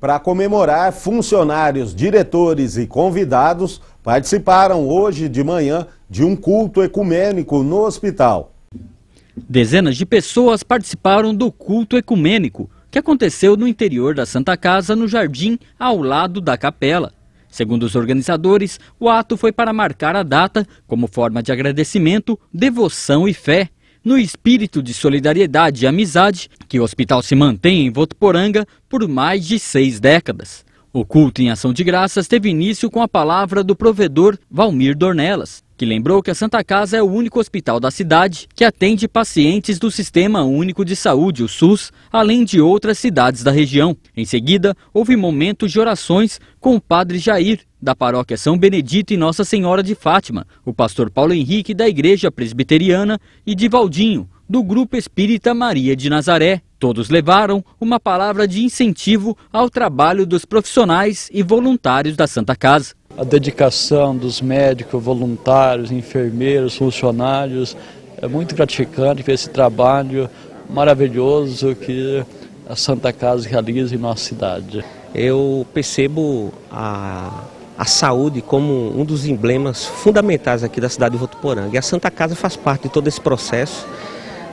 Para comemorar, funcionários, diretores e convidados participaram hoje de manhã de um culto ecumênico no hospital. Dezenas de pessoas participaram do culto ecumênico, que aconteceu no interior da Santa Casa, no jardim ao lado da capela. Segundo os organizadores, o ato foi para marcar a data como forma de agradecimento, devoção e fé. No espírito de solidariedade e amizade, que o hospital se mantém em Votuporanga por mais de seis décadas. O culto em ação de graças teve início com a palavra do provedor Valmir Dornelas, que lembrou que a Santa Casa é o único hospital da cidade que atende pacientes do Sistema Único de Saúde, o SUS, além de outras cidades da região. Em seguida, houve momentos de orações com o padre Jair, da paróquia São Benedito e Nossa Senhora de Fátima, o pastor Paulo Henrique, da Igreja Presbiteriana, e de Valdinho, do Grupo Espírita Maria de Nazaré. Todos levaram uma palavra de incentivo ao trabalho dos profissionais e voluntários da Santa Casa. A dedicação dos médicos, voluntários, enfermeiros, funcionários é muito gratificante ver esse trabalho maravilhoso que a Santa Casa realiza em nossa cidade. Eu percebo a, a saúde como um dos emblemas fundamentais aqui da cidade de Votuporanga. E a Santa Casa faz parte de todo esse processo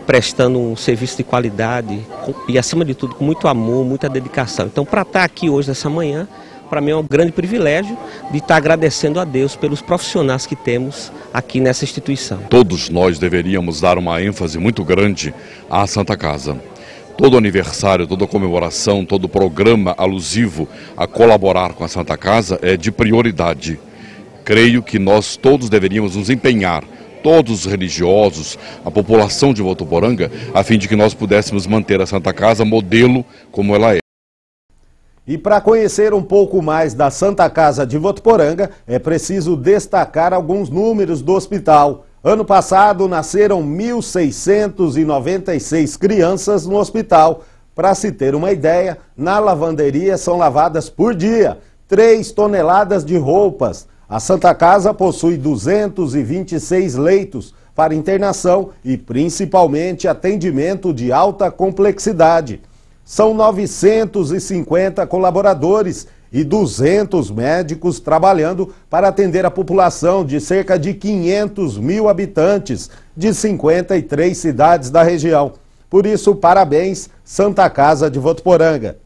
prestando um serviço de qualidade e, acima de tudo, com muito amor, muita dedicação. Então, para estar tá aqui hoje, nessa manhã, para mim é um grande privilégio de estar tá agradecendo a Deus pelos profissionais que temos aqui nessa instituição. Todos nós deveríamos dar uma ênfase muito grande à Santa Casa. Todo aniversário, toda comemoração, todo programa alusivo a colaborar com a Santa Casa é de prioridade. Creio que nós todos deveríamos nos empenhar todos os religiosos, a população de Votuporanga, a fim de que nós pudéssemos manter a Santa Casa modelo como ela é. E para conhecer um pouco mais da Santa Casa de Votuporanga, é preciso destacar alguns números do hospital. Ano passado nasceram 1.696 crianças no hospital. Para se ter uma ideia, na lavanderia são lavadas por dia 3 toneladas de roupas. A Santa Casa possui 226 leitos para internação e principalmente atendimento de alta complexidade. São 950 colaboradores e 200 médicos trabalhando para atender a população de cerca de 500 mil habitantes de 53 cidades da região. Por isso, parabéns, Santa Casa de Votuporanga.